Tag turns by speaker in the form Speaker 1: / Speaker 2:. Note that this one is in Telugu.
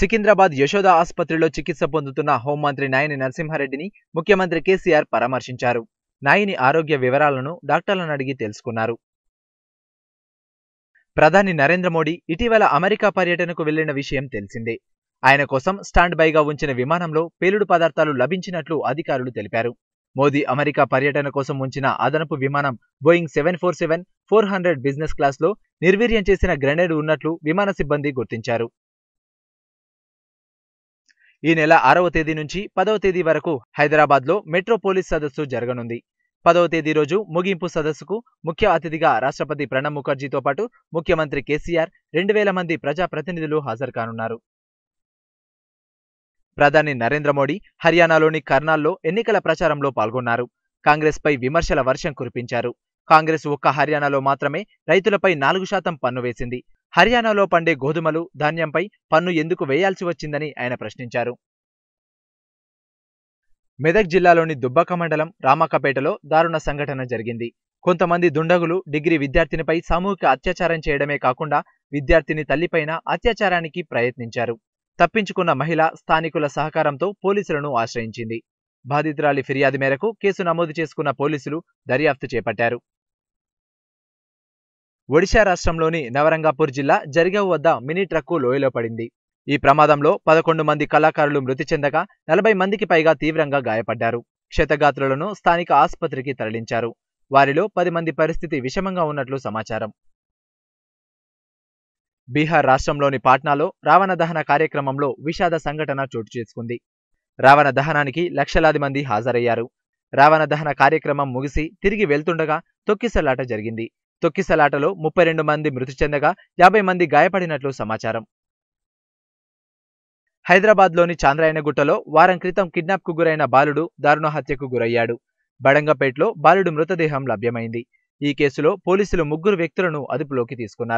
Speaker 1: సికింద్రాబాద్ యశోద ఆసుపత్రిలో చికిత్స పొందుతున్న హోంమంత్రి నాయని నరసింహారెడ్డిని ముఖ్యమంత్రి కేసీఆర్ పరామర్శించారు నాయని ఆరోగ్య వివరాలను డాక్టర్లను అడిగి తెలుసుకున్నారు ప్రధాని నరేంద్ర మోడీ ఇటీవల అమెరికా పర్యటనకు వెళ్లిన విషయం తెలిసిందే ఆయన కోసం స్టాండ్ బైగా ఉంచిన విమానంలో పేలుడు పదార్థాలు లభించినట్లు అధికారులు తెలిపారు మోదీ అమెరికా పర్యటన కోసం ఉంచిన అదనపు విమానం Boeing seven four seven four hundred business క్లాస్లో నిర్వీర్యం చేసిన గ్రెనేడ్ ఉన్నట్లు విమాన సిబ్బంది గుర్తించారు ఈ నెల ఆరవ తేదీ నుంచి పదవ తేదీ వరకు హైదరాబాద్లో మెట్రోపోలీస్ సదస్సు జరగనుంది పదవ తేదీ రోజు ముగింపు సదస్సుకు ముఖ్య అతిథిగా రాష్ట్రపతి ప్రణబ్ ముఖర్జీతో పాటు ముఖ్యమంత్రి కేసీఆర్ రెండు వేల మంది ప్రజాప్రతినిధులు హాజరు కానున్నారు ప్రధాని నరేంద్ర మోడీ హర్యానాలోని కర్నాల్లో ఎన్నికల ప్రచారంలో పాల్గొన్నారు కాంగ్రెస్పై విమర్శల వర్షం కురిపించారు కాంగ్రెస్ ఒక్క హర్యానాలో మాత్రమే రైతులపై నాలుగు శాతం పన్ను వేసింది హర్యానాలో పండే గోధుమలు ధాన్యంపై పన్ను ఎందుకు వేయాల్సి వచ్చిందని ఆయన ప్రశ్నించారు మెదక్ జిల్లాలోని దుబ్బక మండలం రామక్కపేటలో దారుణ సంఘటన జరిగింది కొంతమంది దుండగులు డిగ్రీ విద్యార్థినిపై సామూహిక అత్యాచారం చేయడమే కాకుండా విద్యార్థిని తల్లిపైన అత్యాచారానికి ప్రయత్నించారు తప్పించుకున్న మహిళ స్థానికుల సహకారంతో పోలీసులను ఆశ్రయించింది బాధితురాలి ఫిర్యాదు మేరకు కేసు నమోదు చేసుకున్న పోలీసులు దర్యాప్తు చేపట్టారు ఒడిశా రాష్ట్రంలోని నవరంగాపూర్ జిల్లా జరిగవ్ వద్ద మినీ ట్రక్కు లోయలో పడింది ఈ ప్రమాదంలో పదకొండు మంది కళాకారులు మృతి చెందగా నలభై మందికి పైగా తీవ్రంగా గాయపడ్డారు క్షతగాత్రులను స్థానిక ఆసుపత్రికి తరలించారు వారిలో పది మంది పరిస్థితి విషమంగా ఉన్నట్లు సమాచారం బీహార్ రాష్ట్రంలోని పాట్నాలో రావణ దహన కార్యక్రమంలో విషాద సంఘటన చోటు చేసుకుంది రావణ దహనానికి లక్షలాది మంది హాజరయ్యారు రావణ దహన కార్యక్రమం ముగిసి తిరిగి వెళ్తుండగా తొక్కిసలాట జరిగింది తొక్కిసలాటలో ముప్పై రెండు మంది మృతి చెందగా యాభై మంది గాయపడినట్లు సమాచారం హైదరాబాద్లోని చాంద్రాయనగుట్టలో వారం క్రితం కిడ్నాప్కు గురైన బాలుడు దారుణ హత్యకు గురయ్యాడు బడంగపేట్లో బాలుడు మృతదేహం లభ్యమైంది ఈ కేసులో పోలీసులు ముగ్గురు వ్యక్తులను అదుపులోకి తీసుకున్నారు